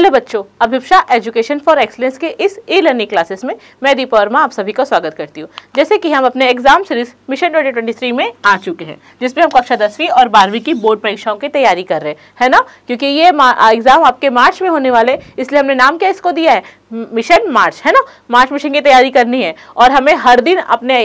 hello बच्चों अभिप्सा education for excellence के इस ई लर्निंग क्लासेस में मैं दीप वर्मा आप सभी का स्वागत करती हूँ जैसे कि हम अपने एग्जाम सीरीज मिशन 2023 में आ चुके हैं जिसमें हम कक्षा दसवीं और बारहवीं की बोर्ड परीक्षाओं की तैयारी कर रहे हैं है ना क्योंकि ये एग्जाम आपके मार्च में होने वाले इसलिए हमने नाम क्या इसको दिया है मिशन मार्च है ना मार्च मिशन की तैयारी करनी है और हमें हर दिन अपने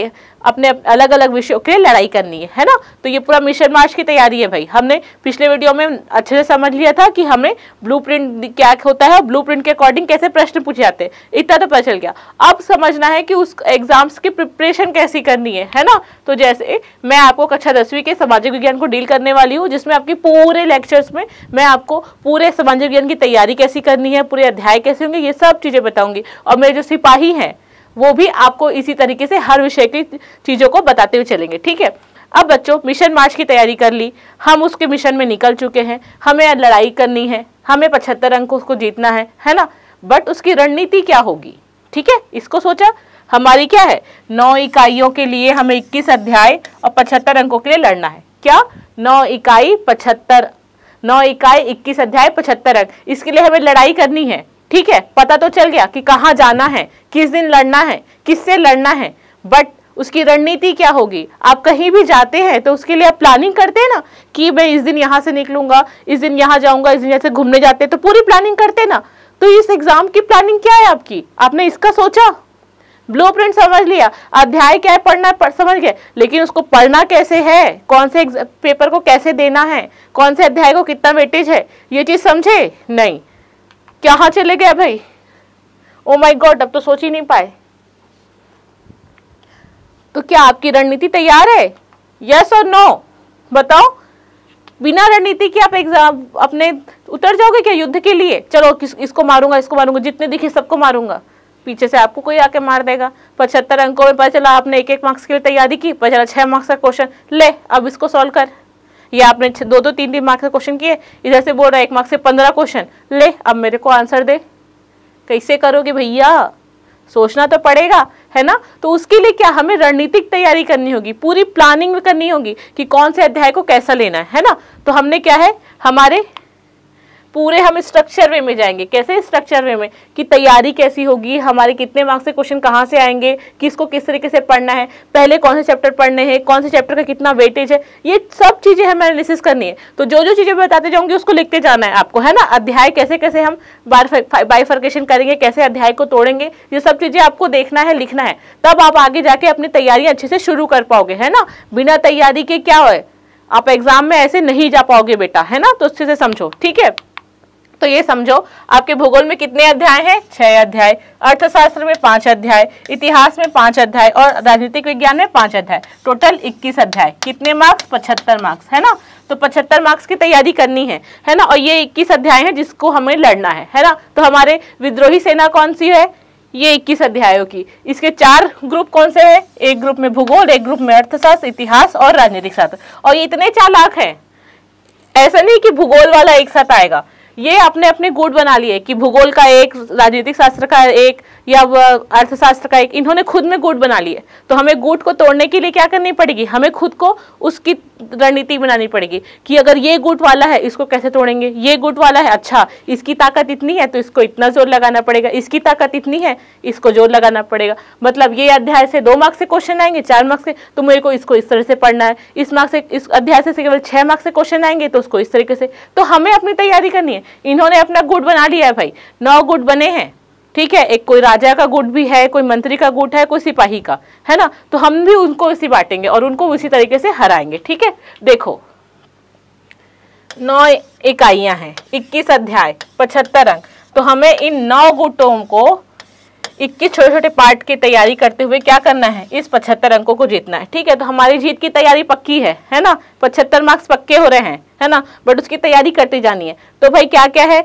अपने अलग अलग विषयों के लिए लड़ाई करनी है है ना तो ये पूरा मिशन मार्च की तैयारी है भाई हमने पिछले वीडियो में अच्छे से समझ लिया था कि हमें ब्लू क्या होता है ब्लू के अकॉर्डिंग कैसे प्रश्न पूछे जाते हैं इतना तो पता चल गया अब समझना है कि उस एग्जाम्स की प्रिपरेशन कैसी करनी है है ना तो जैसे मैं आपको कक्षा दसवीं के सामाजिक विज्ञान को डील करने वाली हूँ जिसमें आपकी पूरे लेक्चर्स में मैं आपको पूरे सामाजिक विज्ञान की तैयारी कैसी करनी है पूरे अध्याय कैसे होंगे ये सब चीज़ें बताऊँगी और मेरे जो सिपाही हैं वो भी आपको इसी तरीके से हर विषय की चीज़ों को बताते हुए चलेंगे ठीक है अब बच्चों मिशन मार्च की तैयारी कर ली हम उसके मिशन में निकल चुके हैं हमें लड़ाई करनी है हमें पचहत्तर अंक उसको जीतना है है ना बट उसकी रणनीति क्या होगी ठीक है इसको सोचा हमारी क्या है नौ इकाइयों के लिए हमें इक्कीस अध्याय और पचहत्तर अंकों के लिए लड़ना है क्या नौ इकाई पचहत्तर नौ इकाई इक्कीस अध्याय पचहत्तर अंक इसके लिए हमें लड़ाई करनी है ठीक है पता तो चल गया कि कहाँ जाना है किस दिन लड़ना है किससे लड़ना है बट उसकी रणनीति क्या होगी आप कहीं भी जाते हैं तो उसके लिए आप प्लानिंग करते हैं ना कि मैं इस दिन यहाँ से निकलूंगा इस दिन यहाँ जाऊंगा इस दिन यहाँ से घूमने जाते हैं तो पूरी प्लानिंग करते हैं ना तो इस एग्जाम की प्लानिंग क्या है आपकी आपने इसका सोचा ब्लू प्रिंट समझ लिया अध्याय क्या है पढ़ना पढ़, समझ गए लेकिन उसको पढ़ना कैसे है कौन से पेपर को कैसे देना है कौन से अध्याय को कितना वेटेज है ये चीज़ समझे नहीं कहा चले गया भाई ओ माई गॉड अब तो सोच ही नहीं पाए तो क्या आपकी रणनीति तैयार है यस और नो बताओ बिना रणनीति के आप एग्जाम अपने उतर जाओगे क्या युद्ध के लिए चलो किस, इसको मारूंगा इसको मारूंगा जितने दिखे सबको मारूंगा पीछे से आपको कोई आके मार देगा पचहत्तर अंकों में पता चला आपने एक एक मार्क्स के लिए तैयारी की पता चला छह मार्क्स का क्वेश्चन ले अब इसको सॉल्व कर ये आपने दो दो तो तीन तीन मार्क्स का क्वेश्चन किए इधर से बोल रहा है एक मार्क्स से पंद्रह क्वेश्चन ले अब मेरे को आंसर दे कैसे करोगे भैया सोचना तो पड़ेगा है ना तो उसके लिए क्या हमें रणनीतिक तैयारी करनी होगी पूरी प्लानिंग करनी होगी कि कौन से अध्याय को कैसा लेना है है ना तो हमने क्या है हमारे पूरे हम स्ट्रक्चर वे में जाएंगे कैसे स्ट्रक्चर वे में कि तैयारी कैसी होगी हमारे कितने मार्क्स से क्वेश्चन कहाँ से आएंगे किसको किस तरीके से पढ़ना है पहले कौन से चैप्टर पढ़ने हैं कौन से चैप्टर का कितना वेटेज है ये सब चीज़ें हमें एनालिसिस करनी है तो जो जो चीज़ें मैं बताते जाऊँगी उसको लिखते जाना है आपको है ना अध्याय कैसे कैसे हम बाइफर्केशन करेंगे कैसे अध्याय को तोड़ेंगे ये सब चीज़ें आपको देखना है लिखना है तब आप आगे जाके अपनी तैयारी अच्छे से शुरू कर पाओगे है ना बिना तैयारी के क्या हो आप एग्जाम में ऐसे नहीं जा पाओगे बेटा है ना तो अच्छे से समझो ठीक है तो ये समझो आपके भूगोल में कितने अध्याय हैं छह अध्याय अर्थशास्त्र में पांच अध्याय इतिहास में पांच अध्याय और राजनीतिक विज्ञान में पांच अध्याय टोटल इक्कीस अध्याय कितने मार्क्स पचहत्तर मार्क्स है ना तो पचहत्तर मार्क्स की तैयारी करनी है है ना और ये इक्कीस अध्याय है जिसको हमें लड़ना है है ना तो हमारे विद्रोही सेना कौन सी है ये इक्कीस अध्यायों की इसके चार ग्रुप कौन से हैं एक ग्रुप में भूगोल एक ग्रुप में अर्थशास्त्र इतिहास और राजनीतिक शास्त्र और ये इतने चालाक हैं ऐसा नहीं कि भूगोल वाला एक साथ आएगा ये अपने अपने गुट बना लिए कि भूगोल का एक राजनीतिक शास्त्र का एक या अर्थशास्त्र का एक इन्होंने खुद में गुट बना लिए तो हमें गुट को तोड़ने के लिए क्या करनी पड़ेगी हमें खुद को उसकी रणनीति बनानी पड़ेगी कि अगर ये गुट वाला है इसको कैसे तोड़ेंगे ये गुट वाला है अच्छा इसकी ताकत इतनी है तो इसको इतना जोर लगाना पड़ेगा इसकी ताकत इतनी है इसको जोर लगाना पड़ेगा मतलब ये अध्याय से दो मार्क्स से क्वेश्चन आएंगे चार मार्क्स से तो मेरे को इसको इस तरह से पढ़ना है इस मार्क्स से इस अध्याय से केवल छः मार्क्स से क्वेश्चन आएंगे तो उसको इस तरीके से तो हमें अपनी तैयारी करनी है इन्होंने अपना गुट बना लिया है भाई नौ गुट बने हैं ठीक है एक कोई राजा का गुट भी है कोई मंत्री का गुट है कोई सिपाही का है ना तो हम भी उनको इसी बांटेंगे और उनको उसी तरीके से हराएंगे ठीक है देखो नौ इकाइयां हैं इक्कीस अध्याय पचहत्तर अंक तो हमें इन नौ गुटों को इक्कीस छोटे छोटे पार्ट की तैयारी करते हुए क्या करना है इस पचहत्तर अंकों को जीतना है ठीक है तो हमारी जीत की तैयारी पक्की है है ना पचहत्तर मार्क्स पक्के हो रहे हैं है ना बट उसकी तैयारी करते जानी है तो भाई क्या क्या है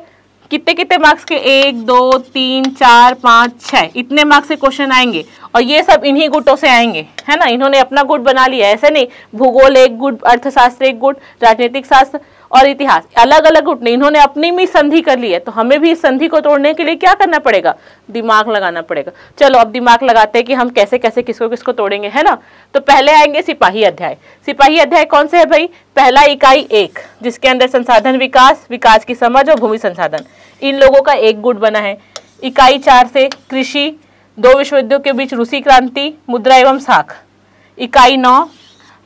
कितने कितने मार्क्स के एक दो तीन चार पाँच छः इतने मार्क्स से क्वेश्चन आएंगे और ये सब इन्हीं गुटों से आएंगे है ना इन्होंने अपना गुट बना लिया ऐसे नहीं भूगोल एक गुट अर्थशास्त्र एक गुट राजनीतिक शास्त्र और इतिहास अलग अलग उठने इन्होंने अपनी भी संधि कर ली है तो हमें भी इस संधि को तोड़ने के लिए क्या करना पड़ेगा दिमाग लगाना पड़ेगा चलो अब दिमाग लगाते हैं कि हम कैसे कैसे किसको किसको तोड़ेंगे है ना तो पहले आएंगे सिपाही अध्याय सिपाही अध्याय कौन से है भाई पहला इकाई एक जिसके अंदर संसाधन विकास विकास की समझ और भूमि संसाधन इन लोगों का एक गुट बना है इकाई चार से कृषि दो विश्वविद्यों के बीच रूसी क्रांति मुद्रा एवं साख इकाई नौ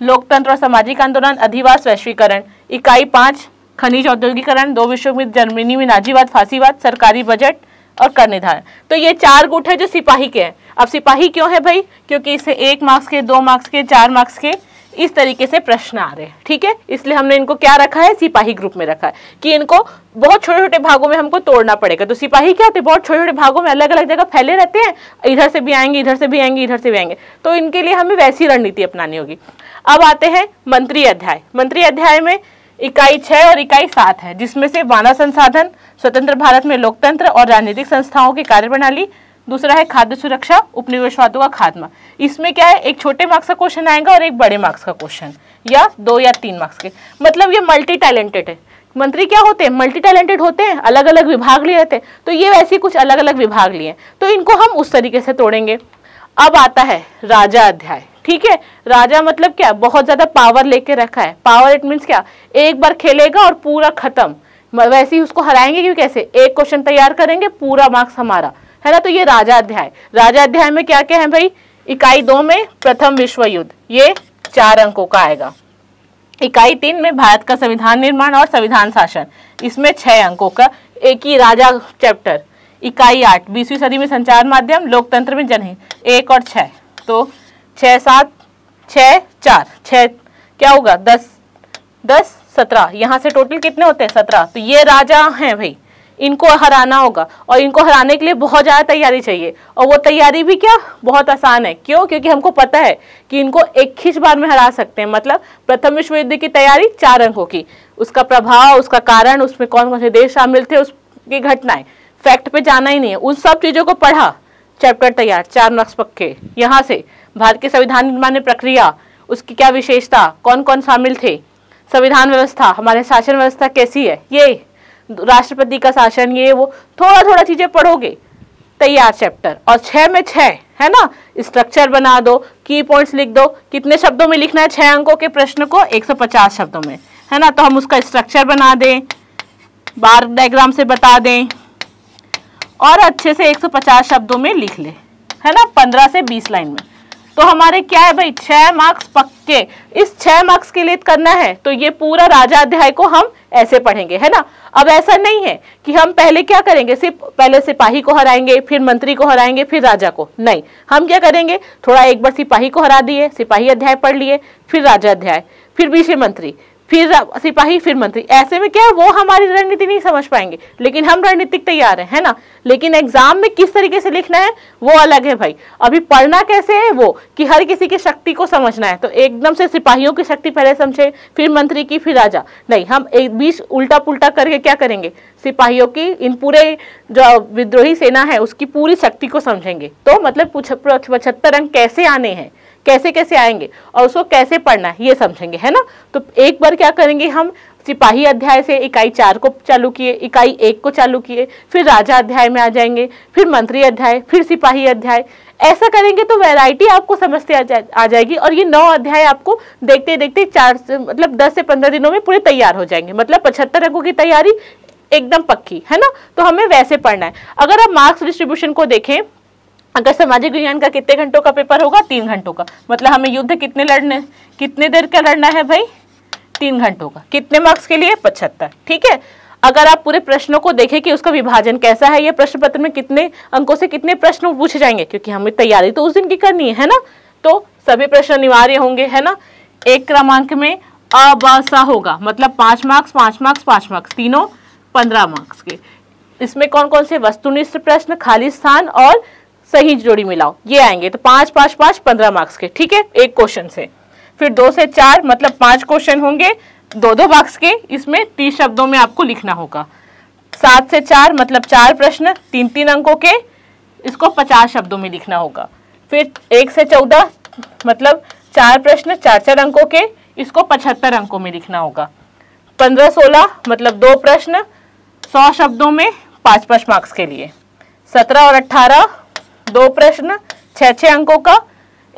लोकतंत्र और सामाजिक आंदोलन अधिवास वैश्वीकरण इकाई पाँच खनिज औद्योगिकरण दो विश्व में जर्मनी में नाजीवाद फांसीवाद सरकारी बजट और कर निर्धारण तो ये चार गुट है जो सिपाही के हैं अब सिपाही क्यों है भाई क्योंकि इससे एक मार्क्स के दो मार्क्स के चार मार्क्स के इस तरीके से प्रश्न आ रहे हैं ठीक है इसलिए हमने इनको क्या रखा है सिपाही ग्रुप में रखा है कि इनको बहुत छोटे छोटे भागों में हमको तोड़ना पड़ेगा तो सिपाही क्या होते हैं बहुत छोटे छोटे भागों में अलग अलग जगह फैले रहते हैं इधर से भी आएंगे इधर से भी आएंगे इधर से भी आएंगे तो इनके लिए हमें वैसी रणनीति अपनानी होगी अब आते हैं मंत्री अध्याय मंत्री अध्याय में इकाई छः और इकाई सात है जिसमें से मानव संसाधन स्वतंत्र भारत में लोकतंत्र और राजनीतिक संस्थाओं की कार्यप्रणाली दूसरा है खाद्य सुरक्षा उपनिवेशवादों का खात्मा इसमें क्या है एक छोटे मार्क्स का क्वेश्चन आएगा और एक बड़े मार्क्स का क्वेश्चन या दो या तीन मार्क्स के मतलब ये मल्टी टैलेंटेड है मंत्री क्या होते हैं मल्टी टैलेंटेड होते हैं अलग अलग विभाग लिए रहते हैं तो ये वैसे कुछ अलग अलग विभाग लिए तो इनको हम उस तरीके से तोड़ेंगे अब आता है राजा अध्याय ठीक है राजा मतलब क्या बहुत ज्यादा पावर लेके रखा है पावर इट मीन्स क्या एक बार खेलेगा और पूरा खत्म वैसे ही उसको हराएंगे क्यों कैसे एक क्वेश्चन तैयार करेंगे पूरा मार्क्स हमारा है ना तो ये राजा अध्याय राजा अध्याय में क्या क्या है भाई इकाई दो में प्रथम विश्व युद्ध ये चार अंकों का आएगा इकाई तीन में भारत का संविधान निर्माण और संविधान शासन इसमें छह अंकों का एक ही राजा चैप्टर इकाई आठ बीसवीं सदी में संचार माध्यम लोकतंत्र में जनहित एक और छह तो छः सात छः चार छः क्या होगा दस दस सत्रह यहाँ से टोटल कितने होते हैं सत्रह तो ये राजा हैं भाई इनको हराना होगा और इनको हराने के लिए बहुत ज़्यादा तैयारी चाहिए और वो तैयारी भी क्या बहुत आसान है क्यों क्योंकि हमको पता है कि इनको एक ही बार में हरा सकते हैं मतलब प्रथम विश्व युद्ध की तैयारी चार अंकों की उसका प्रभाव उसका कारण उसमें कौन कौन से देश शामिल थे उसकी घटनाएं फैक्ट पे जाना ही नहीं है उन सब चीज़ों को पढ़ा चैप्टर तैयार चार नक्स पक्के यहाँ से भारत के संविधान निर्माण प्रक्रिया उसकी क्या विशेषता कौन कौन शामिल थे संविधान व्यवस्था हमारे शासन व्यवस्था कैसी है ये राष्ट्रपति का शासन ये वो थोड़ा थोड़ा चीज़ें पढ़ोगे तैयार चैप्टर और छः में छः है ना स्ट्रक्चर बना दो की पॉइंट्स लिख दो कितने शब्दों में लिखना है छः अंकों के प्रश्न को 150 शब्दों में है ना तो हम उसका स्ट्रक्चर बना दें बार डायग्राम से बता दें और अच्छे से 150 शब्दों में लिख ले है ना 15 से 20 लाइन में तो हमारे क्या है भाई छः मार्क्स पक्के इस छः मार्क्स के लिए करना है तो ये पूरा राजा अध्याय को हम ऐसे पढ़ेंगे है ना अब ऐसा नहीं है कि हम पहले क्या करेंगे सिर्फ पहले सिपाही को हराएंगे फिर मंत्री को हराएंगे फिर राजा को नहीं हम क्या करेंगे थोड़ा एक बार सिपाही को हरा दिए सिपाही अध्याय पढ़ लिए फिर राजा अध्याय फिर विषय मंत्री फिर सिपाही फिर मंत्री ऐसे में क्या है वो हमारी रणनीति नहीं समझ पाएंगे लेकिन हम रणनीतिक तैयार हैं है ना लेकिन एग्जाम में किस तरीके से लिखना है वो अलग है भाई अभी पढ़ना कैसे है वो कि हर किसी की शक्ति को समझना है तो एकदम से सिपाहियों की शक्ति पहले समझे फिर मंत्री की फिर राजा नहीं हम एक बीच उल्टा पुलटा करके क्या करेंगे सिपाहियों की इन पूरे जो विद्रोही सेना है उसकी पूरी शक्ति को समझेंगे तो मतलब पचहत्तर अंक कैसे आने हैं कैसे कैसे आएंगे और उसको कैसे पढ़ना है ये समझेंगे है ना तो एक बार क्या करेंगे हम सिपाही अध्याय से इकाई चार को चालू किए इकाई एक को चालू किए फिर राजा अध्याय में आ जाएंगे फिर मंत्री अध्याय फिर सिपाही अध्याय ऐसा करेंगे तो वैरायटी आपको समझते आ, जा, आ जाएगी और ये नौ अध्याय आपको देखते देखते चार मतलब दस से पंद्रह दिनों में पूरे तैयार हो जाएंगे मतलब पचहत्तर अंकों की तैयारी एकदम पक्की है ना तो हमें वैसे पढ़ना है अगर आप मार्क्स डिस्ट्रीब्यूशन को देखें अगर सामाजिक विज्ञान का कितने घंटों का पेपर होगा तीन घंटों का मतलब हमें युद्ध कितने लड़ने कितने देर का लड़ना है भाई तीन घंटों का कितने मार्क्स के लिए पचहत्तर ठीक है अगर आप पूरे प्रश्नों को देखें कि उसका विभाजन कैसा है ये प्रश्न पत्र में कितने अंकों से कितने प्रश्न पूछे जाएंगे क्योंकि हमें तैयारी तो उस दिन की करनी है ना तो सभी प्रश्न अनिवार्य होंगे है ना एक क्रमांक में अबसा होगा मतलब पांच मार्क्स पांच मार्क्स पांच मार्क्स तीनों पंद्रह मार्क्स के इसमें कौन कौन से वस्तुनिष्ठ प्रश्न खाली स्थान और सही जोड़ी मिलाओ ये आएंगे तो पांच पांच पांच पंद्रह मार्क्स के ठीक है एक क्वेश्चन से फिर दो से चार मतलब पांच क्वेश्चन होंगे दो दो मार्क्स के इसमें तीस शब्दों में आपको लिखना होगा सात से चार मतलब चार प्रश्न तीन तीन अंकों के इसको पचास शब्दों में लिखना होगा फिर एक से चौदह मतलब चार प्रश्न चार चार अंकों के इसको पचहत्तर अंकों में लिखना होगा पंद्रह सोलह मतलब दो प्रश्न सौ शब्दों में पांच पांच मार्क्स के लिए सत्रह और अट्ठारह दो प्रश्न छह छह अंकों का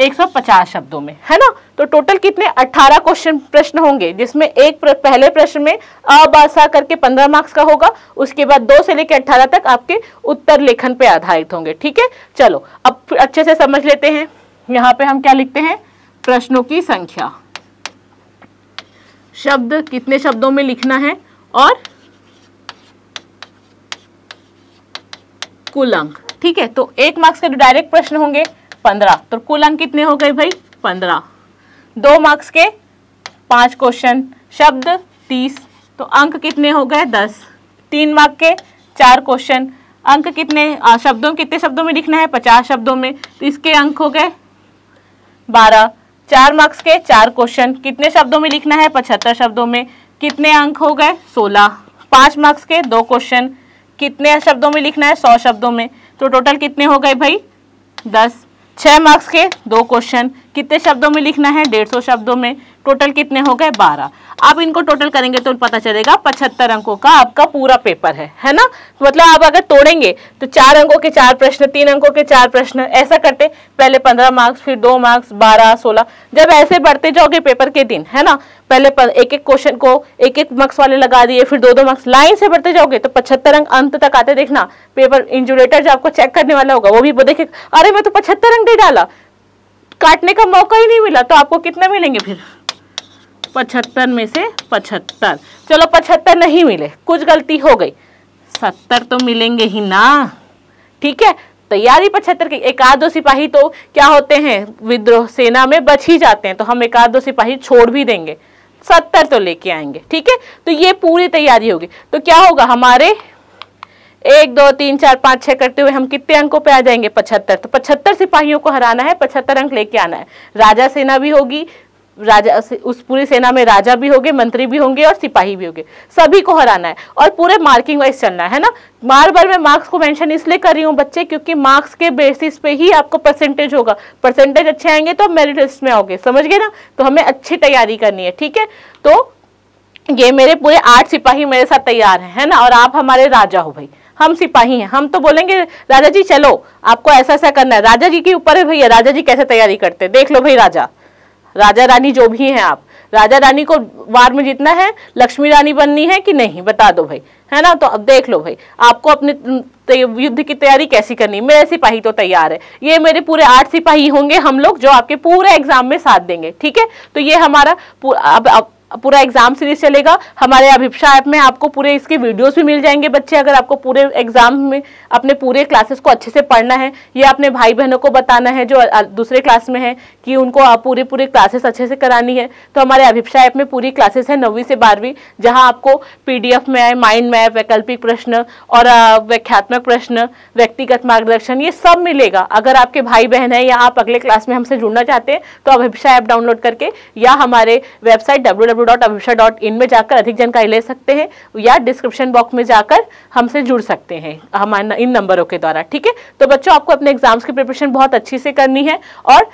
150 शब्दों में है ना तो टोटल कितने 18 क्वेश्चन प्रश्न होंगे जिसमें एक प्र, पहले प्रश्न में अबासा करके 15 मार्क्स का होगा उसके बाद दो से लेकर 18 तक आपके उत्तर लेखन पे आधारित होंगे ठीक है चलो अब अच्छे से समझ लेते हैं यहाँ पे हम क्या लिखते हैं प्रश्नों की संख्या शब्द कितने शब्दों में लिखना है और कुल अंक ठीक है तो एक मार्क्स के डायरेक्ट प्रश्न होंगे पंद्रह तो कुल अंक कितने हो गए भाई पंद्रह दो मार्क्स के पांच क्वेश्चन शब्द तीस तो अंक कितने हो गए दस तीन मार्क के चार क्वेश्चन अंक कितने आ, शब्दों कितने शब्दों में लिखना है पचास शब्दों में तो इसके अंक हो गए बारह चार मार्क्स के चार क्वेश्चन कितने शब्दों में लिखना है पचहत्तर शब्दों में कितने अंक हो गए सोलह पाँच मार्क्स के दो क्वेश्चन कितने शब्दों में लिखना है सौ शब्दों में तो टोटल कितने हो गए भाई दस छः मार्क्स के दो क्वेश्चन कितने शब्दों में लिखना है डेढ़ सौ शब्दों में टोटल कितने हो गए बारह आप इनको टोटल करेंगे तो पता चलेगा पचहत्तर अंकों का आपका पूरा पेपर है है ना मतलब आप अगर तोड़ेंगे तो चार अंकों के चार प्रश्न तीन अंकों के चार प्रश्न ऐसा करते पहले पंद्रह मार्क्स फिर दो मार्क्स बारह सोलह जब ऐसे बढ़ते जाओगे पेपर के दिन है ना पहले पर, एक एक क्वेश्चन को एक एक मार्क्स वाले लगा दिए फिर दो दो मार्क्स लाइन से बढ़ते जाओगे तो पचहत्तर अंक अंत तक आते देखना पेपर इंजुरेटर जो आपको चेक करने वाला होगा वो भी देखे अरे मैं तो पचहत्तर अंक दे डाला काटने का मौका ही नहीं मिला तो आपको कितने मिलेंगे फिर पचहत्तर में से पचहत्तर चलो पचहत्तर नहीं मिले कुछ गलती हो गई सत्तर तो मिलेंगे ही ना ठीक है तैयारी पचहत्तर की एक आध दो सिपाही तो क्या होते हैं विद्रोह सेना में बच ही जाते हैं तो हम एक आध दो सिपाही छोड़ भी देंगे सत्तर तो लेके आएंगे ठीक है तो ये पूरी तैयारी होगी तो क्या होगा हमारे एक दो तीन चार पाँच छः करते हुए हम कितने अंकों पे आ जाएंगे पचहत्तर तो पचहत्तर सिपाहियों को हराना है पचहत्तर अंक लेके आना है राजा सेना भी होगी राजा उस पूरी सेना में राजा भी होंगे मंत्री भी होंगे और सिपाही भी होंगे सभी को हराना है और पूरे मार्किंग वाइज चलना है ना बार बार मैं मार्क्स को मेंशन इसलिए कर रही हूँ बच्चे क्योंकि मार्क्स के बेसिस पे ही आपको परसेंटेज होगा परसेंटेज अच्छे आएंगे तो मेरिट लिस्ट में आओगे समझ गए ना तो हमें अच्छी तैयारी करनी है ठीक है तो ये मेरे पूरे आठ सिपाही मेरे साथ तैयार हैं है ना और आप हमारे राजा हो भाई हम सिपाही हैं हम तो बोलेंगे राजा जी चलो आपको ऐसा ऐसा करना है राजा जी के ऊपर है भैया राजा जी कैसे तैयारी करते हैं देख लो भाई राजा राजा रानी जो भी हैं आप राजा रानी को वार में जीतना है लक्ष्मी रानी बननी है कि नहीं बता दो भाई है ना तो अब देख लो भाई आपको अपने युद्ध की तैयारी कैसी करनी मेरे सिपाही तो तैयार है ये मेरे पूरे आठ सिपाही होंगे हम लोग जो आपके पूरे एग्जाम में साथ देंगे ठीक है तो ये हमारा अब, अब पूरा एग्जाम सीरीज चलेगा हमारे अभिप्सा ऐप में आपको पूरे इसके वीडियोस भी मिल जाएंगे बच्चे अगर आपको पूरे एग्जाम में अपने पूरे क्लासेस को अच्छे से पढ़ना है या अपने भाई बहनों को बताना है जो दूसरे क्लास में है कि उनको पूरे पूरे क्लासेस अच्छे से करानी है तो हमारे अभिप्सा ऐप में पूरी क्लासेस है नौवीं से बारहवीं जहाँ आपको पी में माइंड मैप वैकल्पिक प्रश्न और व्याख्यात्मक प्रश्न व्यक्तिगत मार्गदर्शन ये सब मिलेगा अगर आपके भाई बहन है या आप अगले क्लास में हमसे जुड़ना चाहते हैं तो अभिप्सा ऐप डाउनलोड करके या हमारे वेबसाइट डब्ल्यू डब्ल्यू में जाकर अधिक जानकारी ले सकते हैं या डिस्क्रिप्शन बॉक्स में जाकर हमसे जुड़ सकते हैं हमारे इन नंबरों के द्वारा ठीक है तो बच्चों आपको अपने एग्जाम्स की प्रिपरेशन बहुत अच्छी से करनी है और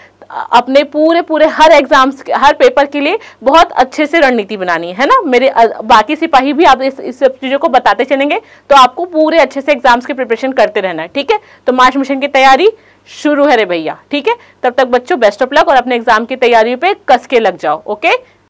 अपने पूरे पूरे हर एग्जाम्स हर पेपर के लिए बहुत अच्छे से रणनीति बनानी है ना मेरे बाकी सिपाही भी आप इस इस सब चीज़ों को बताते चलेंगे तो आपको पूरे अच्छे से एग्जाम्स की प्रिपरेशन करते रहना है ठीक है तो मार्च मिशन की तैयारी शुरू है रे भैया ठीक है तब तक बच्चों बेस्ट ऑफ लक और अपने एग्जाम की तैयारी पर कस के लग जाओ ओके